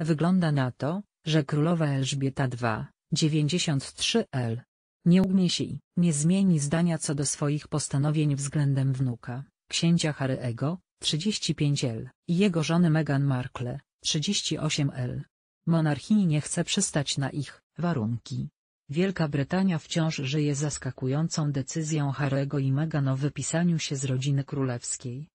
Wygląda na to, że królowa Elżbieta II, 93L. Nie ugniesi, nie zmieni zdania co do swoich postanowień względem wnuka, księcia Harry'ego, 35L, i jego żony Meghan Markle, 38L. Monarchii nie chce przystać na ich warunki. Wielka Brytania wciąż żyje zaskakującą decyzją Harego i Meghan o wypisaniu się z rodziny królewskiej.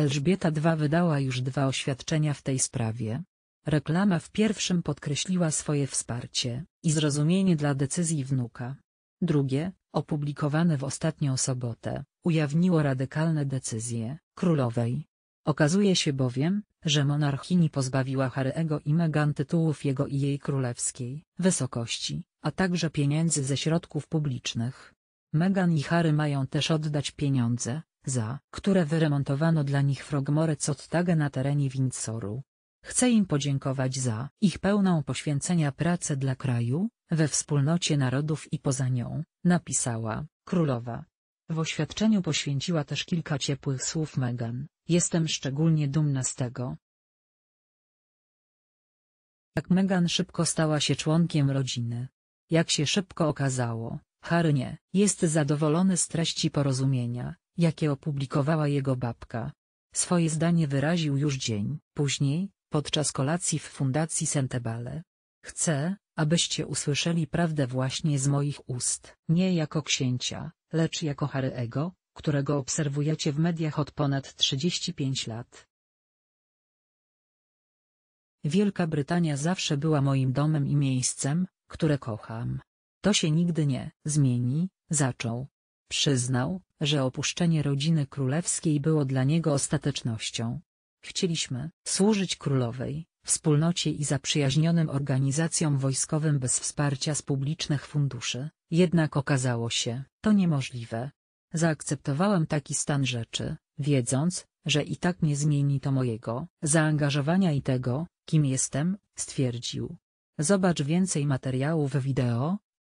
Elżbieta II wydała już dwa oświadczenia w tej sprawie. Reklama w pierwszym podkreśliła swoje wsparcie i zrozumienie dla decyzji wnuka. Drugie, opublikowane w ostatnią sobotę, ujawniło radykalne decyzje królowej. Okazuje się bowiem, że monarchini pozbawiła Harry'ego i Meghan tytułów jego i jej królewskiej wysokości, a także pieniędzy ze środków publicznych. Meghan i Harry mają też oddać pieniądze, za które wyremontowano dla nich frogmore Cottagę na terenie Windsoru. Chcę im podziękować za ich pełną poświęcenia pracę dla kraju, we wspólnocie narodów i poza nią, napisała królowa. W oświadczeniu poświęciła też kilka ciepłych słów Meghan, jestem szczególnie dumna z tego, jak Meghan szybko stała się członkiem rodziny. Jak się szybko okazało, Harry nie jest zadowolony z treści porozumienia, jakie opublikowała jego babka. Swoje zdanie wyraził już dzień później, podczas kolacji w Fundacji Sentebale. Chcę, abyście usłyszeli prawdę właśnie z moich ust, nie jako księcia, lecz jako Harryego, którego obserwujecie w mediach od ponad 35 lat. Wielka Brytania zawsze była moim domem i miejscem, które kocham. To się nigdy nie zmieni, zaczął, Przyznał, że opuszczenie rodziny królewskiej było dla niego ostatecznością. Chcieliśmy służyć królowej, wspólnocie i zaprzyjaźnionym organizacjom wojskowym bez wsparcia z publicznych funduszy, jednak okazało się to niemożliwe. Zaakceptowałem taki stan rzeczy, wiedząc, że i tak nie zmieni to mojego zaangażowania i tego, kim jestem, stwierdził. Zobacz więcej materiałów wideo,